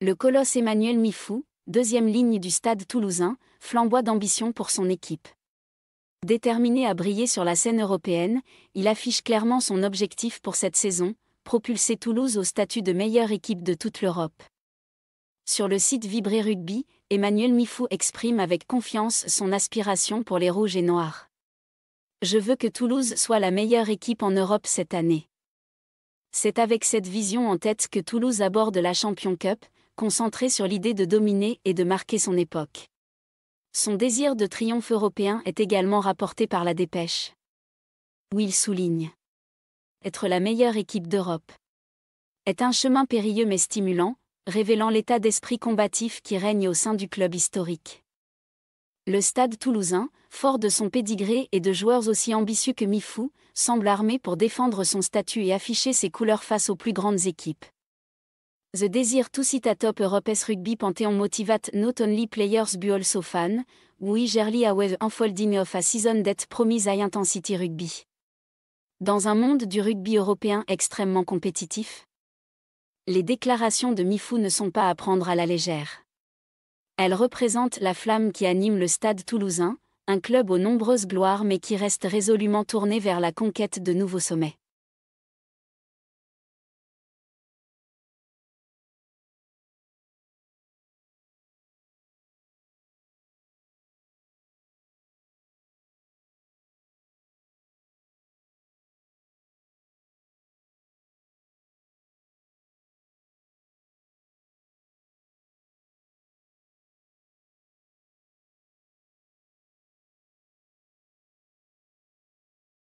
Le colosse Emmanuel Mifou, deuxième ligne du stade toulousain, flamboie d'ambition pour son équipe. Déterminé à briller sur la scène européenne, il affiche clairement son objectif pour cette saison, propulser Toulouse au statut de meilleure équipe de toute l'Europe. Sur le site Vibré Rugby, Emmanuel Mifou exprime avec confiance son aspiration pour les Rouges et Noirs. Je veux que Toulouse soit la meilleure équipe en Europe cette année. C'est avec cette vision en tête que Toulouse aborde la Champion Cup, concentré sur l'idée de dominer et de marquer son époque. Son désir de triomphe européen est également rapporté par la dépêche. Où il souligne Être la meilleure équipe d'Europe est un chemin périlleux mais stimulant, révélant l'état d'esprit combatif qui règne au sein du club historique. Le stade toulousain, fort de son pédigré et de joueurs aussi ambitieux que Mifou, semble armé pour défendre son statut et afficher ses couleurs face aux plus grandes équipes. The Desire to sit Rugby motivate not only players of a season promise high intensity rugby. Dans un monde du rugby européen extrêmement compétitif, les déclarations de Mifou ne sont pas à prendre à la légère. Elles représentent la flamme qui anime le stade toulousain, un club aux nombreuses gloires mais qui reste résolument tourné vers la conquête de nouveaux sommets.